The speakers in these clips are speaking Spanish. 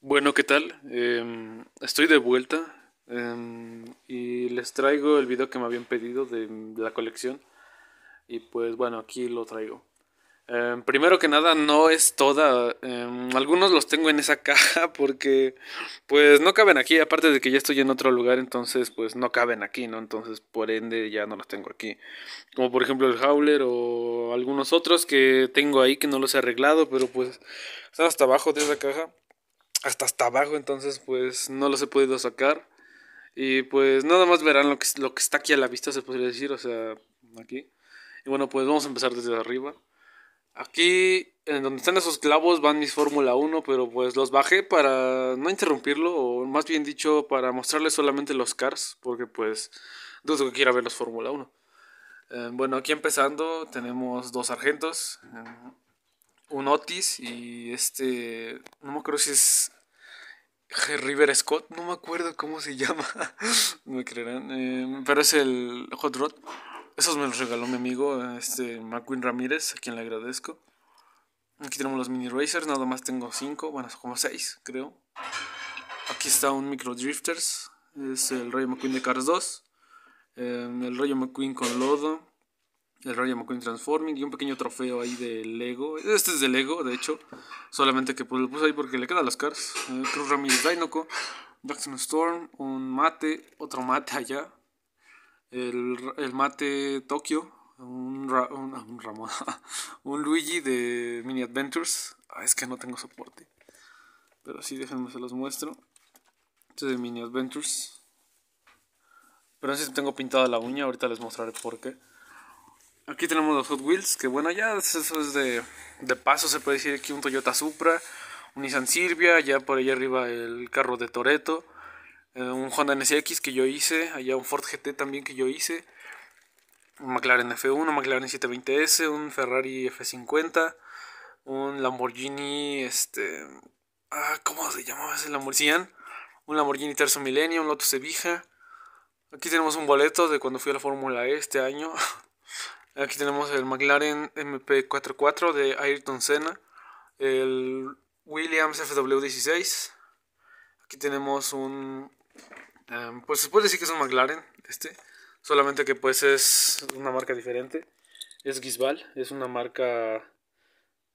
Bueno, ¿qué tal? Em, estoy de vuelta em, y les traigo el video que me habían pedido de la colección. Y pues bueno, aquí lo traigo. Em, primero que nada, no es toda. algunos los tengo en esa caja porque pues no caben aquí. Aparte de que ya estoy en otro lugar, entonces pues no caben aquí, ¿no? Entonces por ende ya no los tengo aquí. Como por ejemplo el Howler o algunos otros que tengo ahí que no los he arreglado, pero pues están hasta abajo de esa caja hasta hasta abajo, entonces pues no los he podido sacar. Y pues nada más verán lo que, lo que está aquí a la vista, se podría decir, o sea, aquí. Y bueno, pues vamos a empezar desde arriba. Aquí, en donde están esos clavos, van mis Fórmula 1, pero pues los bajé para no interrumpirlo, o más bien dicho, para mostrarles solamente los cars, porque pues dudo que quiera ver los Fórmula 1. Eh, bueno, aquí empezando, tenemos dos sargentos, eh, un Otis y este, no me acuerdo si es River Scott, no me acuerdo cómo se llama, no me creerán, em, pero es el Hot Rod. Esos me los regaló mi amigo, este McQueen Ramírez, a quien le agradezco. Aquí tenemos los mini racers, nada más tengo 5, bueno, como 6 creo. Aquí está un micro drifters, es el rollo McQueen de Cars 2. Em, el rollo McQueen con lodo el Rayo McQueen Transforming y un pequeño trofeo ahí de Lego. Este es de Lego, de hecho, solamente que pues, lo puse ahí porque le quedan las cars. Cruz Cruz Ramírez Dinoco, Jackson Storm, un mate, otro mate allá. El, mate Tokio, un, ah, un, Ramón, un Luigi de Mini Adventures. Ah, es que no tengo soporte. Pero sí, déjenme se los muestro. Este es de Mini Adventures. Pero no sé si tengo pintada la uña, ahorita les mostraré por qué. Aquí tenemos los Hot Wheels, que bueno, ya eso es de, paso, se puede decir aquí un Toyota Supra, un Nissan Silvia, ya por allá arriba el carro de Toreto, eh, un Honda NSX que yo hice, allá un Ford GT también que yo hice, un McLaren F1, un McLaren 720S, un Ferrari F50, un Lamborghini, este, ah, ¿cómo se llamaba ese Lamborghini? Un Lamborghini Terzo millennium, un Lotus Evija, Aquí tenemos un boleto de cuando fui a la Fórmula E este año. Aquí tenemos el McLaren MP44 de Ayrton Senna, el Williams FW16. Aquí tenemos un. Em, pues se puede decir que es un McLaren, este. Solamente que pues es una marca diferente. Es Gisbal, es una marca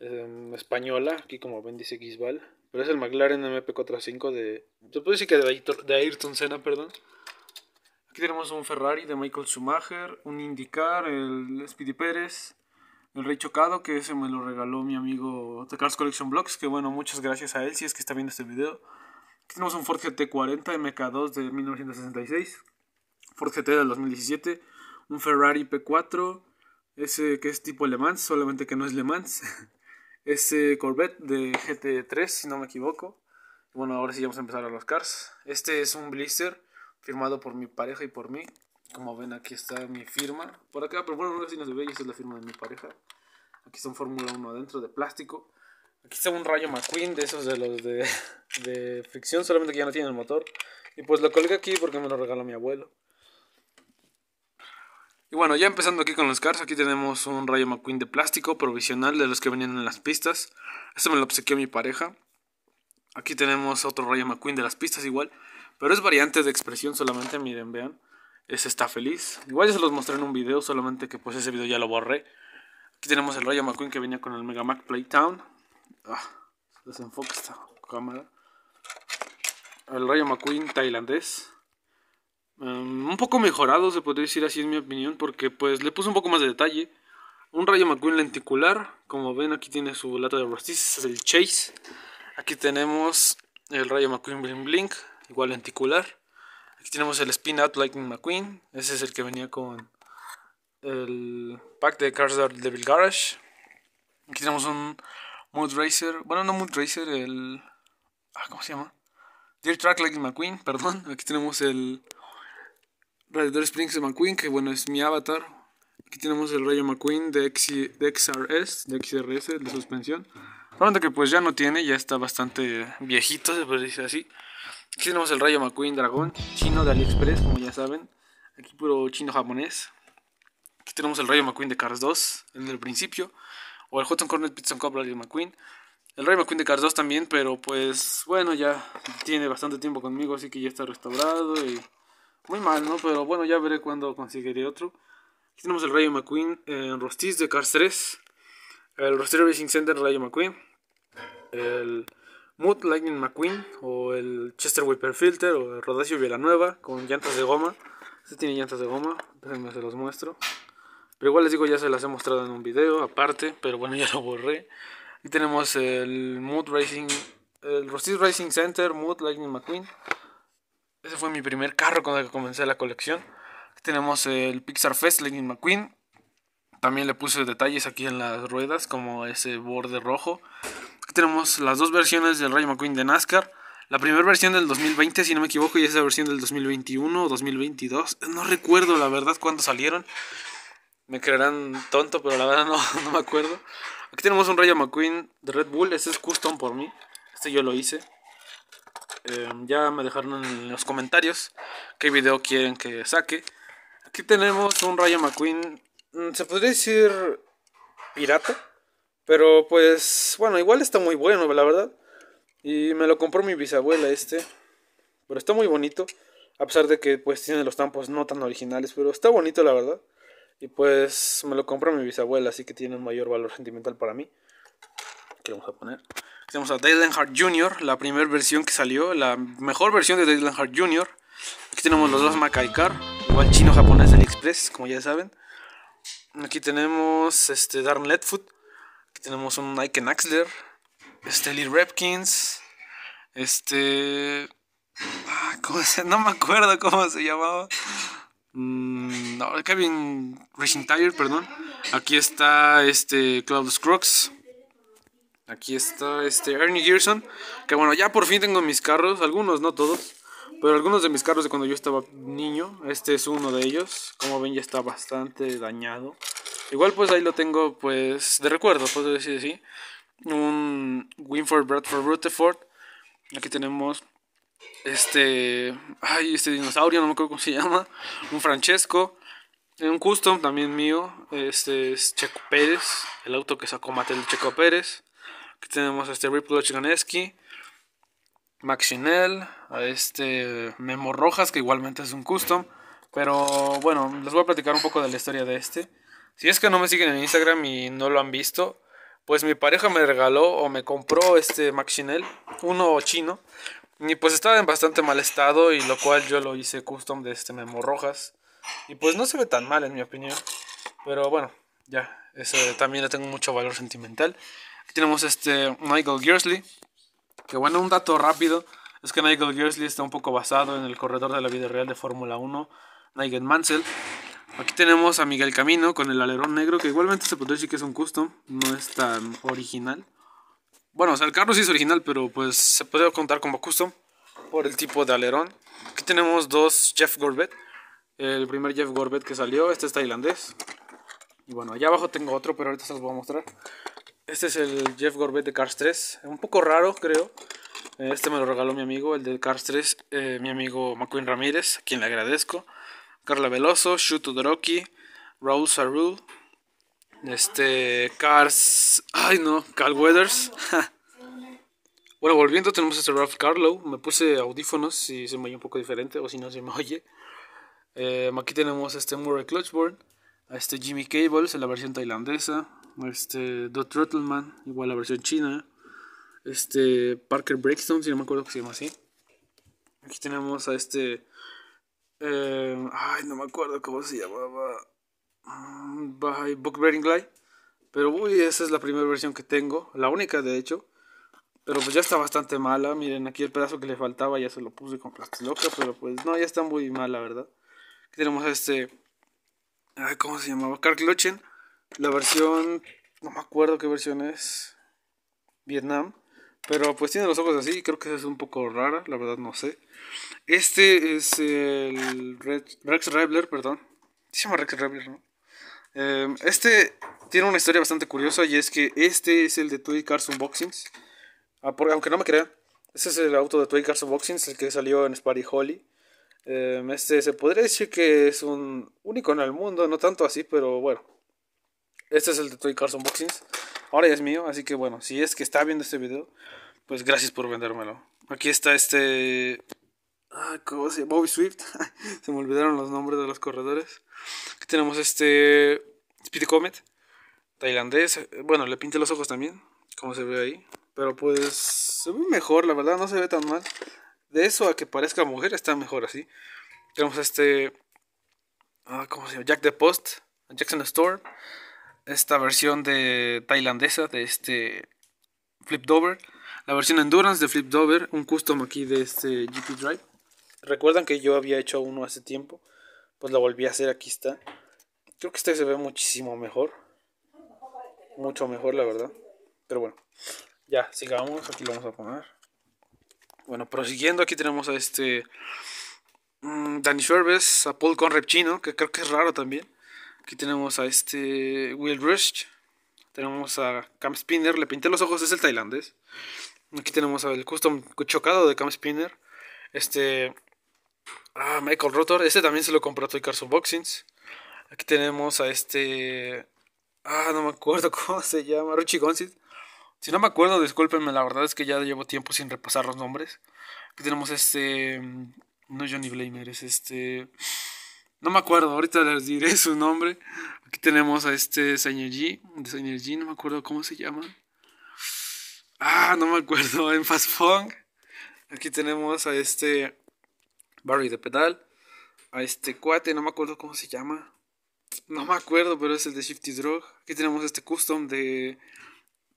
em, española. Aquí como ven dice Gisbal. Pero es el McLaren MP45 de. Se puede decir que de de Ayrton Senna, perdón. Aquí tenemos un Ferrari de Michael Schumacher, un IndyCar, el Speedy Pérez, el Rey Chocado, que ese me lo regaló mi amigo The Cars Collection Blocks, que bueno, muchas gracias a él si es que está viendo este video. Aquí tenemos un Ford GT40 MK2 de 1966, Ford GT del 2017, un Ferrari P4, ese que es tipo Le Mans, solamente que no es Le Mans, ese Corvette de GT3, si no me equivoco. Bueno, ahora sí vamos a empezar a los cars. Este es un Blister firmado por mi pareja y por mí. Como ven, aquí está mi firma. Por acá, pero bueno, no sé si no se esta es la firma de mi pareja. Aquí está un Fórmula 1 adentro de plástico. Aquí está un rayo McQueen de esos de los de, de fricción, solamente que ya no tiene el motor. Y pues lo colgué aquí porque me lo regaló mi abuelo. Y bueno, ya empezando aquí con los cars, aquí tenemos un Rayo McQueen de plástico provisional de los que venían en las pistas. Este me lo obsequió mi pareja. Aquí tenemos otro Rayo McQueen de las pistas igual. Pero es variante de expresión solamente, miren, vean. Ese está feliz. Igual ya se los mostré en un video, solamente que pues ese video ya lo borré. Aquí tenemos el Rayo McQueen que venía con el Mega Mac Playtown. Ah, esta cámara. El Rayo McQueen tailandés. Mm, un poco mejorado, se podría decir así en mi opinión, porque pues le puse un poco más de detalle. Un Rayo McQueen lenticular, como ven aquí tiene su lata de rostis, es el Chase. Aquí tenemos el Rayo McQueen Blink Blink, igual lenticular. Aquí tenemos el Spin Out Lightning McQueen. Ese es el que venía con el pack de Cars Devil Garage. Aquí tenemos un Mood Racer. Bueno, no Mood Racer, el. Ah, ¿Cómo se llama? Deer Track Lightning McQueen, perdón. Aquí tenemos el Radiator Springs de McQueen, que bueno, es mi avatar. Aquí tenemos el Rayo McQueen de, de XRS, de XRS, de suspensión. Pronto que pues ya no tiene, ya está bastante viejito, se puede decir así. Aquí tenemos el Rayo McQueen Dragón, chino de AliExpress, como ya saben. Aquí puro chino japonés. Aquí tenemos el Rayo McQueen de Cars 2, en el principio. O el Hudson Cornet Pizza Cup Rayo McQueen. El Rayo McQueen de Cars 2 también, pero pues bueno, ya tiene bastante tiempo conmigo, así que ya está restaurado y muy mal, ¿no? Pero bueno, ya veré cuándo conseguiré otro. Aquí tenemos el Rayo McQueen en Rostis de Cars 3. El Rostiz Racing Center Rayo McQueen. El Mood Lightning McQueen o el Chester Whipper Filter o el Rodacio Nueva con llantas de goma. Este tiene llantas de goma, déjenme se los muestro. Pero igual les digo, ya se las he mostrado en un video aparte, pero bueno, ya lo borré. Y tenemos el Mood Racing, el Rossis Racing Center Mood Lightning McQueen. Ese fue mi primer carro con el que comencé la colección. tenemos el Pixar Fest Lightning McQueen. También le puse detalles aquí en las ruedas, como ese borde rojo tenemos las dos versiones del Rayo McQueen de NASCAR. La primera versión del 2020, si no me equivoco, y esa versión del 2021 o 2022. No recuerdo la verdad cuándo salieron. Me creerán tonto, pero la verdad no, me acuerdo. Aquí tenemos un Rayo McQueen de Red Bull. Este es custom por mí. Este yo lo hice. Eh, ya me dejaron en los comentarios qué video quieren que saque. Aquí tenemos un Rayo McQueen. Mm, Se podría decir pirata pero pues, bueno, igual está muy bueno, la verdad. Y me lo compró mi bisabuela este. Pero está muy bonito. A pesar de que pues tiene los tampos no tan originales. Pero está bonito, la verdad. Y pues me lo compró mi bisabuela. Así que tiene un mayor valor sentimental para mí. Que vamos a poner. Tenemos a Dale Hart Jr., la primera versión que salió, la mejor versión de Dale Hart Jr. Aquí tenemos los dos Makai Car, igual chino-japonés del Express, como ya saben. Aquí tenemos este Darn Letfoot. Aquí tenemos un Nike Axler. Este Lee Repkins. Este. Ah, ¿cómo se... No me acuerdo cómo se llamaba. Mm, no, Kevin Tire, perdón. Aquí está este Claudius Crooks. Aquí está este Ernie Gerson. Que bueno, ya por fin tengo mis carros. Algunos, no todos. Pero algunos de mis carros de cuando yo estaba niño. Este es uno de ellos. Como ven, ya está bastante dañado. Igual pues ahí lo tengo pues de recuerdo, puedo decir así. Un Winford Bradford Rutherford. Aquí tenemos este... Ay, este dinosaurio, no me acuerdo cómo se llama. Un Francesco. Un custom también mío. Este es Checo Pérez. El auto que sacó Mattel Checo Pérez. Aquí tenemos este Rip Chiganeski. Max Chanel, a este Memo Rojas, que igualmente es un custom. Pero bueno, les voy a platicar un poco de la historia de este. Si es que no me siguen en Instagram y no lo han visto, pues mi pareja me regaló o me compró este Maxinel, uno chino. Y pues estaba en bastante mal estado y lo cual yo lo hice custom de este Memo Rojas. Y pues no se ve tan mal en mi opinión. Pero bueno, ya, ese también le tengo mucho valor sentimental. Aquí tenemos este Michael Gearsley. Que bueno, un dato rápido es que Michael Gearsley está un poco basado en el corredor de la vida real de Fórmula 1, Nigel Mansell. Aquí tenemos a Miguel Camino con el alerón negro, que igualmente se podría decir que es un custom, no es tan original. Bueno, o sea, el carro sí es original, pero pues se puede contar como custom por el tipo de alerón. Aquí tenemos dos Jeff Gorbet, el primer Jeff Gorbett que salió, este es tailandés. Y bueno, allá abajo tengo otro, pero ahorita se los voy a mostrar. Este es el Jeff Gorbet de Cars 3, un poco raro creo. Este me lo regaló mi amigo, el de Cars 3, eh, mi amigo McQueen Ramírez, a quien le agradezco. Carla Veloso, Shu Todoroki, Raul Saru, este, Cars, ay no, Cal Weathers. bueno, volviendo, tenemos a este Ralph Carlow. Me puse audífonos si se me oye un poco diferente o si no se me oye. Eh, aquí tenemos a este Murray Clutchborn, a este Jimmy Cables en la versión tailandesa, este Dot Ruttleman, igual la versión china, este Parker Breakstone, si no me acuerdo que se llama así. Aquí tenemos a este Em, ay, no me acuerdo cómo se llamaba. Mm, By Book Light. Pero uy, esa es la primera versión que tengo. La única, de hecho. Pero pues ya está bastante mala. Miren, aquí el pedazo que le faltaba ya se lo puse con loca Pero pues no, ya está muy mala, ¿verdad? tenemos este... Ay, ¿Cómo se llamaba? Carl La versión... No me acuerdo qué versión es. Vietnam. Pero pues tiene los ojos así, creo que es un poco rara, la verdad no sé. Este es el Rex Rebler, perdón. Se llama Rex Rebler, ¿no? Em, este tiene una historia bastante curiosa y es que este es el de Toy Cars Unboxings. Ah, aunque no me crean, este es el auto de Toy Cars Unboxings, el que salió en Sparty Holly. Em, este se podría decir que es un, único en el mundo, no tanto así, pero bueno. Este es el de Toy Cars Unboxings. Ahora ya es mío, así que bueno, si es que está viendo este video, pues gracias por vendérmelo. Aquí está este... Ah, ¿Cómo se llama? Bobby Swift. se me olvidaron los nombres de los corredores. Aquí tenemos este... Speedy Comet. Tailandés. Bueno, le pinté los ojos también, como se ve ahí. Pero pues se ve mejor, la verdad, no se ve tan mal. De eso a que parezca mujer está mejor así. Tenemos este... Ah, ¿Cómo se llama? Jack the Post. Jackson Storm esta versión de tailandesa de este Flip Dover la versión Endurance de Flip Dover un custom aquí de este GP Drive. Recuerdan que yo había hecho uno hace tiempo, pues lo volví a hacer, aquí está. Creo que este se ve muchísimo mejor. Mucho mejor, la verdad. Pero bueno, ya, sigamos, aquí lo vamos a poner. Bueno, prosiguiendo, aquí tenemos a este mm, Danny Service, a Paul Rep Chino, que creo que es raro también. Aquí tenemos a este Will Rush. Tenemos a Cam Spinner. Le pinté los ojos, es el tailandés. Aquí tenemos a... El custom chocado de Cam Spinner. Este. Ah, Michael Rotor. Este también se lo compró a Toy Cars Boxings. Aquí tenemos a este. Ah, no me acuerdo cómo se llama. Ruchi Gonsit. Si no me acuerdo, discúlpenme. La verdad es que ya llevo tiempo sin repasar los nombres. Aquí tenemos este. Mm, no Johnny Blamer, es este. No me acuerdo, ahorita les diré su nombre. Aquí tenemos a este Señor G, Señor G, no me acuerdo cómo se llama. Ah, no me acuerdo, en Fast Funk. Aquí tenemos a este Barry de Pedal, a este cuate, no me acuerdo cómo se llama. No me acuerdo, pero es el de Shifty Drug. Aquí tenemos este custom de,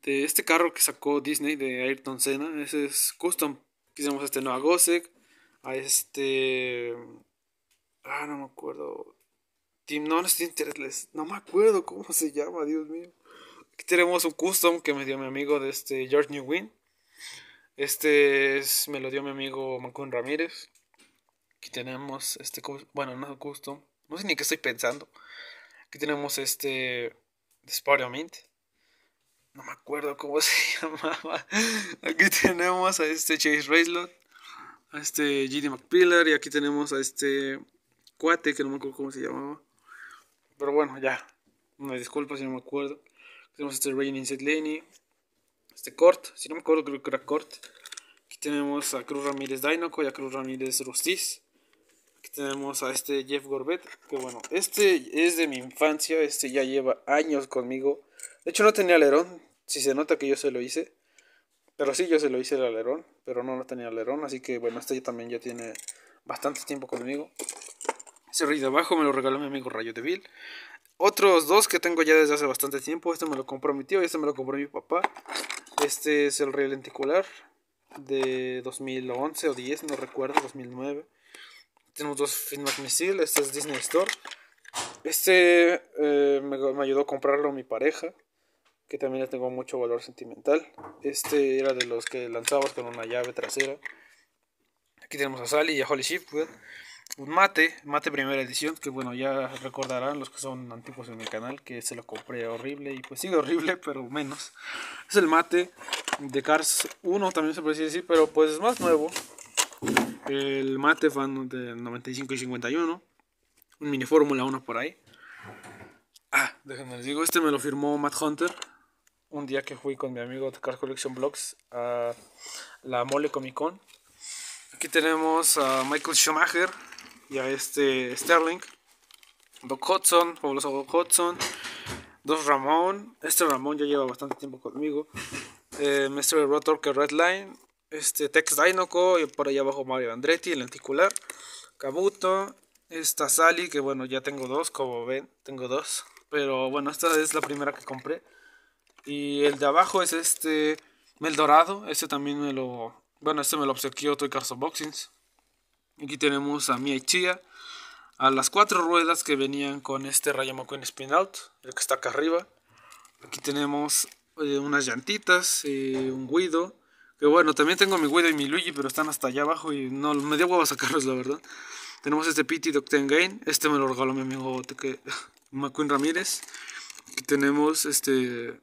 de este carro que sacó Disney de Ayrton Senna. Ese es custom. Aquí tenemos este Noah Gosek, a este Ah, no me acuerdo. Team, no, no No me acuerdo cómo se llama, Dios mío. Aquí tenemos un custom que me dio mi amigo de este George Newwin. Este me lo dio mi amigo Macun Ramírez. Aquí tenemos este, bueno, no es custom. No sé ni qué estoy pensando. Aquí tenemos este Spider Mint. No me acuerdo cómo se llamaba. Aquí tenemos a este Chase Racelot. A este GD McPillar. Y aquí tenemos a este cuate, que no me acuerdo cómo se llamaba. Pero bueno, ya. Una disculpa si no me acuerdo. Tenemos este Rain Inset Laney. Este Cort. Si no me acuerdo, creo que era Cort. Aquí tenemos a Cruz Ramírez Dainoco y a Cruz Ramírez Rustiz. Aquí tenemos a este Jeff Gorbet. Que bueno, este es de mi infancia. Este ya lleva años conmigo. De hecho, no tenía alerón. Si se nota que yo se lo hice. Pero si yo se lo hice el alerón. Pero no lo tenía alerón. Así que bueno, este también ya tiene bastante tiempo conmigo. Este de abajo me lo regaló mi amigo Rayo Devil. Otros dos que tengo ya desde hace bastante tiempo. Este me lo compró mi tío y este me lo compró mi papá. Este es el rey lenticular de 2011 o 10, no recuerdo, 2009. Tenemos dos Finmac Missile, este es Disney Store. Este eh, me, ayudó a comprarlo mi pareja, que también le tengo mucho valor sentimental. Este era de los que lanzabas con una llave trasera. Aquí tenemos a Sally y a Holy Ship, un pues, mate, mate primera edición, que bueno, ya recordarán los que son antiguos en el canal, que se lo compré horrible y pues sigue horrible, pero menos. Es el mate de Cars 1, también se puede decir, pero pues es más nuevo. El mate fan de 95 y 51, un mini Fórmula 1 por ahí. Ah, déjenme les digo, este me lo firmó Matt Hunter. Un día que fui con mi amigo de Cars Collection Blogs a la Mole Comic Con. Aquí tenemos a Michael Schumacher, ya este Sterling. Doc Hudson, fabuloso Doc Hudson. Dos Ramón. Este Ramón ya lleva bastante tiempo conmigo. Eh, Rotor que Redline. Este Tex Dinoco. Y por allá abajo Mario Andretti, el articular. Kabuto. Esta Sally, que bueno, ya tengo dos, como ven, tengo dos. Pero bueno, esta es la primera que compré. Y el de abajo es este Mel Dorado. Este también me lo. Bueno, este me lo obsequió Toy Cars Boxings. Aquí tenemos a Mia y Chia. A las cuatro ruedas que venían con este Rayo McQueen Spin Out. El que está acá arriba. Aquí tenemos eh, unas llantitas. Y eh, un Guido. Que bueno, también tengo mi Guido y mi Luigi. Pero están hasta allá abajo. Y no me dio huevo sacarlos, la verdad. Tenemos este Pity de Gain. Este me lo regaló mi amigo que, McQueen Ramírez. Aquí tenemos este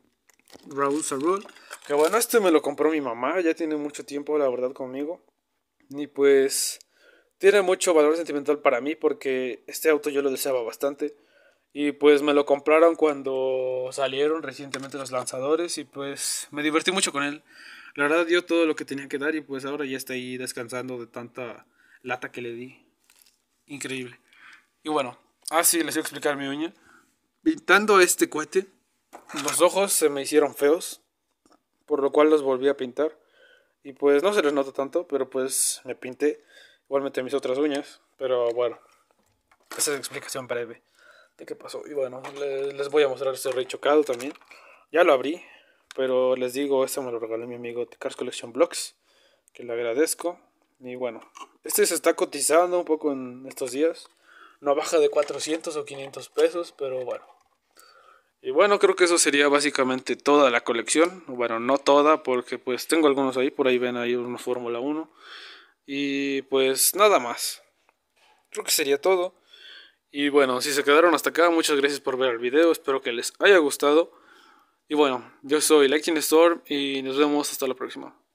Raúl Sarul. Que bueno, este me lo compró mi mamá. Ya tiene mucho tiempo, la verdad, conmigo. Y pues tiene mucho valor sentimental para mí porque este auto yo lo deseaba bastante. Y pues me lo compraron cuando salieron recientemente los lanzadores y pues me divertí mucho con él. La verdad dio todo lo que tenía que dar y pues ahora ya está ahí descansando de tanta lata que le di. Increíble. Y bueno, así ah, les voy a explicar mi uña. Pintando este cohete, los ojos se me hicieron feos, por lo cual los volví a pintar. Y pues no se les nota tanto, pero pues me pinté. Igualmente mis otras uñas, pero bueno. Esa es la explicación breve de qué pasó. Y bueno, les voy a mostrar este rey chocado también. Ya lo abrí, pero les digo, este me lo regaló mi amigo de Cars Collection Blocks, que le agradezco. Y bueno, este se está cotizando un poco en estos días. No baja de 400 o 500 pesos, pero bueno. Y bueno, creo que eso sería básicamente toda la colección. Bueno, no toda, porque pues tengo algunos ahí, por ahí ven ahí unos Fórmula 1. Y pues nada más. Creo que sería todo. Y bueno, si se quedaron hasta acá, muchas gracias por ver el video. Espero que les haya gustado. Y bueno, yo soy Lightning Storm y nos vemos hasta la próxima.